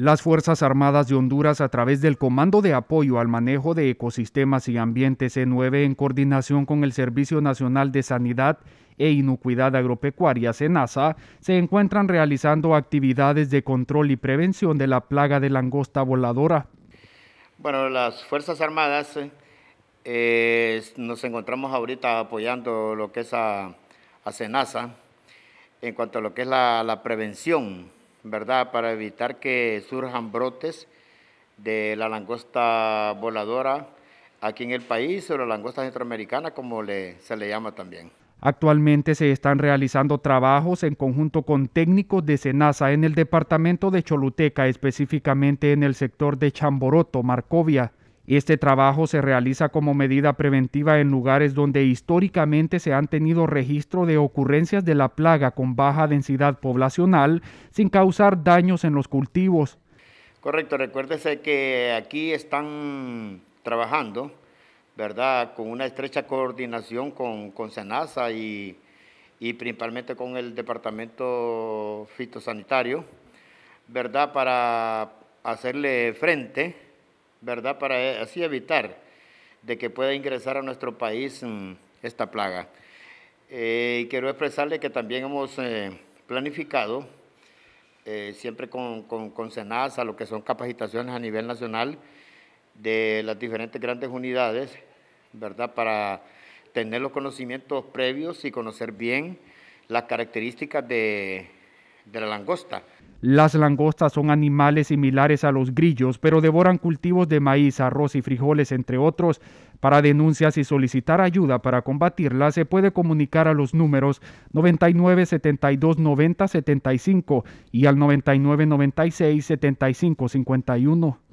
Las Fuerzas Armadas de Honduras, a través del Comando de Apoyo al Manejo de Ecosistemas y Ambientes C9, en coordinación con el Servicio Nacional de Sanidad e Inocuidad Agropecuaria, SENASA, se encuentran realizando actividades de control y prevención de la plaga de langosta voladora. Bueno, las Fuerzas Armadas eh, nos encontramos ahorita apoyando lo que es a, SENASA en cuanto a lo que es la, la prevención ¿verdad? Para evitar que surjan brotes de la langosta voladora aquí en el país o la langosta centroamericana, como se le llama también. Actualmente se están realizando trabajos en conjunto con técnicos de Senasa en el departamento de Choluteca, específicamente en el sector de Chamboroto, Marcovia, este trabajo se realiza como medida preventiva en lugares donde históricamente se han tenido registro de ocurrencias de la plaga con baja densidad poblacional sin causar daños en los cultivos. Correcto, recuérdese que aquí están trabajando, ¿verdad?, con una estrecha coordinación con, con SENASA y, y principalmente con el Departamento Fitosanitario, ¿verdad?, para hacerle frente ¿verdad? Para eh, así evitar de que pueda ingresar a nuestro país mm, esta plaga. Eh, y quiero expresarle que también hemos eh, planificado, siempre con, con, con SENASA, lo que son capacitaciones a nivel nacional de las diferentes grandes unidades, ¿verdad? Para tener los conocimientos previos y conocer bien las características de langosta. Las langostas son animales similares a los grillos, pero devoran cultivos de maíz, arroz y frijoles, entre otros. Para denuncias y solicitar ayuda para combatirlas, se puede comunicar a los números 99 72 90 75 y al 99 96 75 51.